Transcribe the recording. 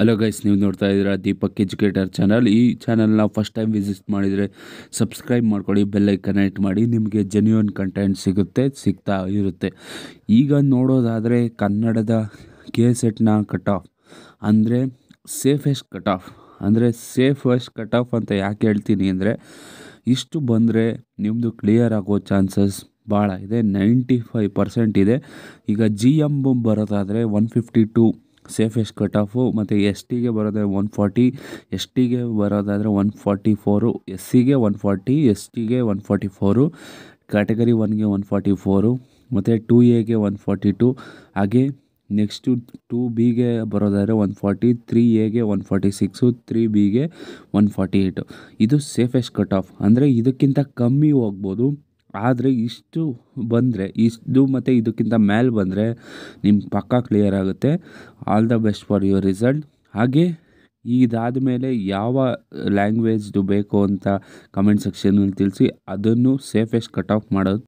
hello guys ನೀವು ನೋಡ್ತಾ ಇದ್ದೀರಾ ದೀಪಕ್ ಎಜುಕೇಟರ್ ಚಾನಲ್ ಈ ಚಾನಲ್ನ ಫಸ್ಟ್ ಟೈಮ್ ವಿಸಿಟ್ ಮಾಡಿದರೆ ಸಬ್ಸ್ಕ್ರೈಬ್ ಮಾಡ್ಕೊಳ್ಳಿ ಬೆಲ್ಲ ಕನೆಕ್ಟ್ ಮಾಡಿ ನಿಮಗೆ ಜೆನ್ಯೂನ್ ಕಂಟೆಂಟ್ ಸಿಗುತ್ತೆ ಸಿಗ್ತಾ ಇರುತ್ತೆ ಈಗ ನೋಡೋದಾದರೆ ಕನ್ನಡದ ಕೆ ಸೆಟ್ನ ಕಟ್ ಆಫ್ ಅಂದರೆ ಸೇಫೆಸ್ಟ್ ಕಟ್ ಆಫ್ ಅಂದರೆ ಸೇಫೆಸ್ಟ್ ಕಟ್ ಆಫ್ ಅಂತ ಯಾಕೆ ಹೇಳ್ತೀನಿ ಅಂದರೆ ಇಷ್ಟು ಬಂದರೆ ನಿಮ್ಮದು ಕ್ಲಿಯರ್ ಆಗೋ ಚಾನ್ಸಸ್ ಭಾಳ ಇದೆ ನೈಂಟಿ ಫೈವ್ ಪರ್ಸೆಂಟ್ ಇದೆ ಈಗ ಜಿ ಎಮ್ ಬರೋದಾದರೆ ಒನ್ ಫಿಫ್ಟಿ ಟು ಸೇಫ್ ಎಷ್ಟು ಕಟ್ ಆಫು ಮತ್ತು ಎಸ್ ಟಿಗೆ ಬರೋದಾದ್ರೆ ಒನ್ ಫಾರ್ಟಿ ಎಸ್ ಟಿಗೆ ಬರೋದಾದರೆ ಒನ್ ಫಾರ್ಟಿ ಫೋರು ಎಸ್ ಸಿಗೆ ಒನ್ ಫಾರ್ಟಿ ಎಸ್ ಟಿಗೆ ಒನ್ ಫಾರ್ಟಿ ಫೋರು ಕ್ಯಾಟಗರಿ ಒನ್ಗೆ ಒನ್ ಫಾರ್ಟಿ ಫೋರು ಮತ್ತು ಟೂ ಎಗೆ ಒನ್ ಫಾರ್ಟಿ ಟು ಹಾಗೆ ನೆಕ್ಸ್ಟು ಟೂ ಬಿಗೆ ಬರೋದಾದರೆ ಒನ್ ಫಾರ್ಟಿ ತ್ರೀ ಎಗೆ ಒನ್ ಫಾರ್ಟಿ ಸಿಕ್ಸು ತ್ರೀ ಬಿಗೆ ಒನ್ ಫಾರ್ಟಿ ಏಯ್ಟು ಇದು ಸೇಫೆಸ್ಟ್ ಕಟ್ ಆಫ್ ಅಂದರೆ ಇದಕ್ಕಿಂತ ಕಮ್ಮಿ ಹೋಗ್ಬೋದು ಆದರೆ ಇಷ್ಟು ಬಂದರೆ ಇಷ್ಟು ಮತ್ತು ಇದಕ್ಕಿಂತ ಮೇಲೆ ಬಂದರೆ ನಿಮ್ಮ ಪಕ್ಕ ಕ್ಲಿಯರ್ ಆಗುತ್ತೆ all the best for your result ಹಾಗೆ ಇದಾದ ಮೇಲೆ ಯಾವ ಲ್ಯಾಂಗ್ವೇಜ್ದು ಬೇಕು ಅಂತ ಕಮೆಂಟ್ ಸೆಕ್ಷನಲ್ಲಿ ತಿಳಿಸಿ ಅದನ್ನು ಸೇಫೆಸ್ಟ್ ಕಟ್ ಆಫ್ ಮಾಡೋದು